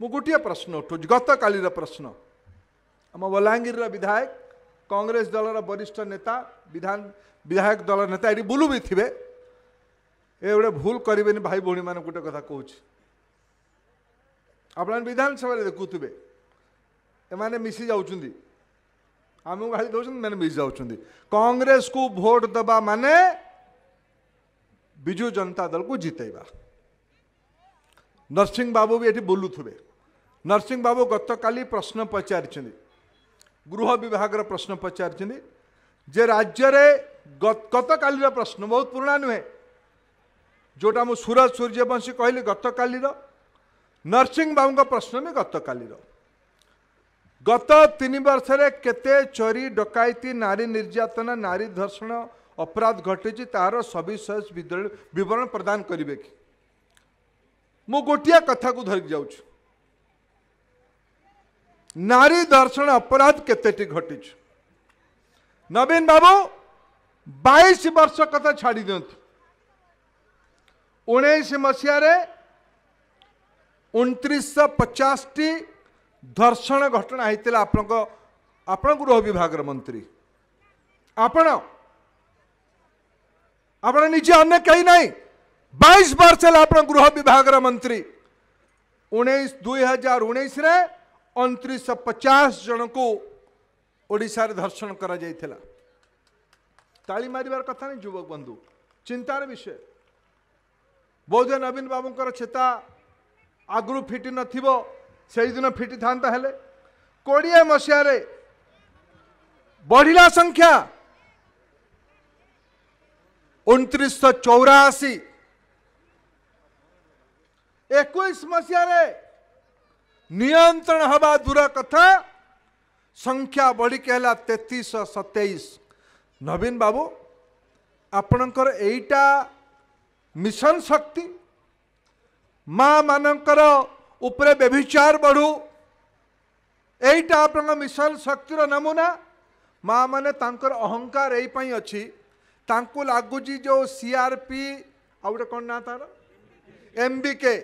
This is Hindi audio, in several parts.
ମୁଁ ଗୋଟିଏ ପ୍ରଶ୍ନ ଉଠୁଛି ଗତକାଲିର ପ୍ରଶ୍ନ ଆମ ବଲାଙ୍ଗୀରର ବିଧାୟକ କଂଗ୍ରେସ ଦଳର ବରିଷ୍ଠ ନେତା ବିଧାନ ବିଧାୟକ ଦଳ ନେତା ଏଠି ବୁଲୁ ବି ଥିବେ ଏ ଗୋଟେ ଭୁଲ କରିବେନି ଭାଇ ଭଉଣୀମାନେ ଗୋଟେ କଥା କହୁଛି ଆପଣମାନେ ବିଧାନସଭାରେ ଦେଖୁଥିବେ ଏମାନେ ମିଶି ଯାଉଛନ୍ତି ଆମକୁ ଗାଳି ଦେଉଛନ୍ତି ମାନେ ମିଶି ଯାଉଛନ୍ତି କଂଗ୍ରେସକୁ ଭୋଟ ଦେବା ମାନେ ବିଜୁ ଜନତା ଦଳକୁ ଜିତେଇବା ନରସିଂହ ବାବୁ ବି ଏଠି ବୁଲୁଥିବେ ନରସିଂହ ବାବୁ ଗତକାଲି ପ୍ରଶ୍ନ ପଚାରିଛନ୍ତି ଗୃହ ବିଭାଗର ପ୍ରଶ୍ନ ପଚାରିଛନ୍ତି ଯେ ରାଜ୍ୟରେ ଗତକାଲିର ପ୍ରଶ୍ନ ବହୁତ ପୁରୁଣା ନୁହେଁ ଯେଉଁଟା ମୁଁ ସୁରଜ ସୂର୍ଯ୍ୟବଂଶୀ କହିଲି ଗତକାଲିର ନରସିଂହ ବାବୁଙ୍କ ପ୍ରଶ୍ନ ବି ଗତକାଲିର ଗତ ତିନି ବର୍ଷରେ କେତେ ଚୋରି ଡକାୟତି ନାରୀ ନିର୍ଯାତନା ନାରୀ ଧର୍ଷଣ ଅପରାଧ ଘଟିଛି ତାହାର ସବିଶେଷ ବିବରଣ ପ୍ରଦାନ କରିବେ କି ମୁଁ ଗୋଟିଏ କଥାକୁ ଧରିକି ଯାଉଛି नारी दर्शन अपराध के घटी नवीन बाबू बैश वर्ष कथा छाड़ दिंतु उन्नीस मसीह उन्तीस पचास टी धर्षण घटना होता है आपण आपण गृह विभाग मंत्री आपण आपण निजे अन्न कहीं ना बैश वर्ष है गृह विभाग मंत्री उन्नीस दुई हजार उन्नीस अंतरीश पचास जन को ओडार धर्षण करा ताली मार कथा नहीं जुवक बंधु चिंतार विषय बोध नवीन बाबूं चेता आगु फिट नई दिन फिट था कोड़े मसीह बढ़ला संख्या उन्तीस चौराशी एक मसीह નિયંત્રણ હવા દૂર કથા સંખ્યા બઢીકી હેલા તેતીશહ સતેઈશ નવીન બાબુ ଆପଣଙ୍କର ଏଇଟା ମିଶନ ଶକ୍ତି ମାମାନଙ୍କର ଉପରେ ବ୍ୟଭିଚାର ବଢ଼ୁ ଏଇଟା ଆପଣଙ୍କ ମିଶନ ଶକ୍ତିର ନମୁନା ମାଆମାନେ ତାଙ୍କର ଅହଙ୍କାର ଏଇ ପାଇଁ ଅଛି ତାଙ୍କୁ ଲାଗୁଛି ଯେଉଁ ସି ଆର୍ ପି ଆଉ ଗୋଟେ କ'ଣ ନା ତା'ର M B K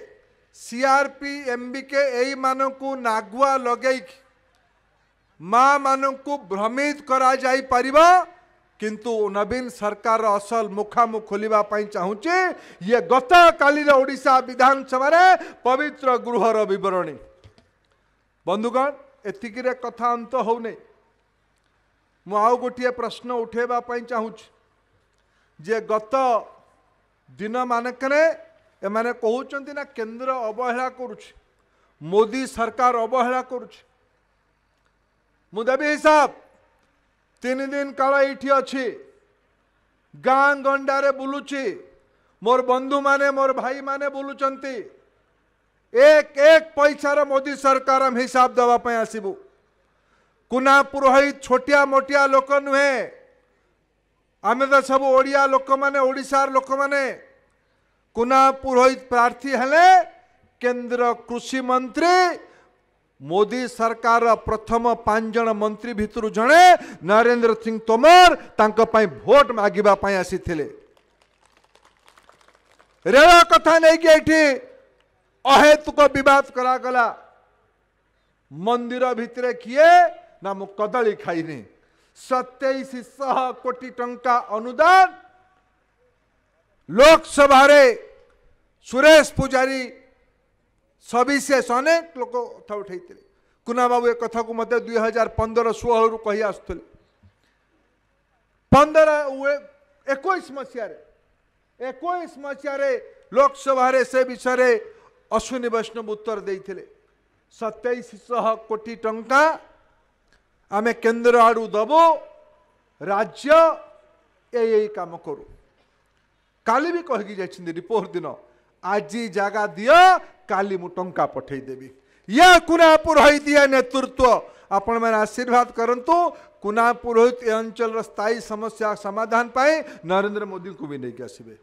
CRP M BK यू नागुआ लगे माँ मान को भ्रमित कर किंतु नवीन सरकार असल मुखामुख खोलने चाहिए ये गत कालीर ओडा विधानसभा पवित्र गृहर बरणी बंधुगण ये कथा अंत हो आउ प्रश्न उठेबापी चाहूँ जे गत दिन मानक ଏମାନେ କହୁଛନ୍ତି ନା କେନ୍ଦ୍ର ଅବହେଳା କରୁଛି ମୋଦି ସରକାର ଅବହେଳା କରୁଛି ମୁଁ ଦେବି ହିସାବ ତିନି ଦିନ କାଳ ଏଇଠି ଅଛି ଗାଁ ଗଣ୍ଡାରେ ବୁଲୁଛି ମୋର ବନ୍ଧୁମାନେ ମୋର ଭାଇମାନେ ବୁଲୁଛନ୍ତି ଏକ ଏକ ପଇସାର ମୋଦି ସରକାର ଆମେ ହିସାବ ଦେବା ପାଇଁ ଆସିବୁ କୁନା ପୁରୋହିତ ଛୋଟିଆ ମୋଟିଆ ଲୋକ ନୁହେଁ ଆମେ ତ ସବୁ ଓଡ଼ିଆ ଲୋକମାନେ ଓଡ଼ିଶାର ଲୋକମାନେ कुना पुरोहित प्रार्थी हले केंद्र कृषि मंत्री मोदी सरकार प्रथम पांच जन मंत्री भितर जड़े नरेन्द्र सिंह तोमर भोट मागे आसी रेल कथा नहीं अहेतुक बद करागला मंदिर भितर किए ना मु कदली खाइनी सतैश शह कोटी टंका अनुदान लोकसभा सुरेश पूजारी सविशेष अनेक लोक कथा उठाइदिनु कुनाबाबु ए म दुई हजार पन्ध्र षोलु कही आसुले पन्ध्र एकैश मस एकैश मस लोकसभार विषय अश्विन वैष्णव उत्तर दि सतैस कोटी टंका आमे केन्द्र आड दबु राज्य ए कम रिपोर्ट दिन ଆଜି ଜାଗା ଦିଅ କାଲି ମୁଁ ଟଙ୍କା ପଠେଇଦେବି ୟା କୁନା ପୁରୋହିତିଆ ନେତୃତ୍ୱ ଆପଣମାନେ ଆଶୀର୍ବାଦ କରନ୍ତୁ କୁନା ପୁରୋହିତ ଏ ଅଞ୍ଚଳର ସ୍ଥାୟୀ ସମସ୍ୟା ସମାଧାନ ପାଇଁ ନରେନ୍ଦ୍ର ମୋଦିଙ୍କୁ ବି ନେଇକି ଆସିବେ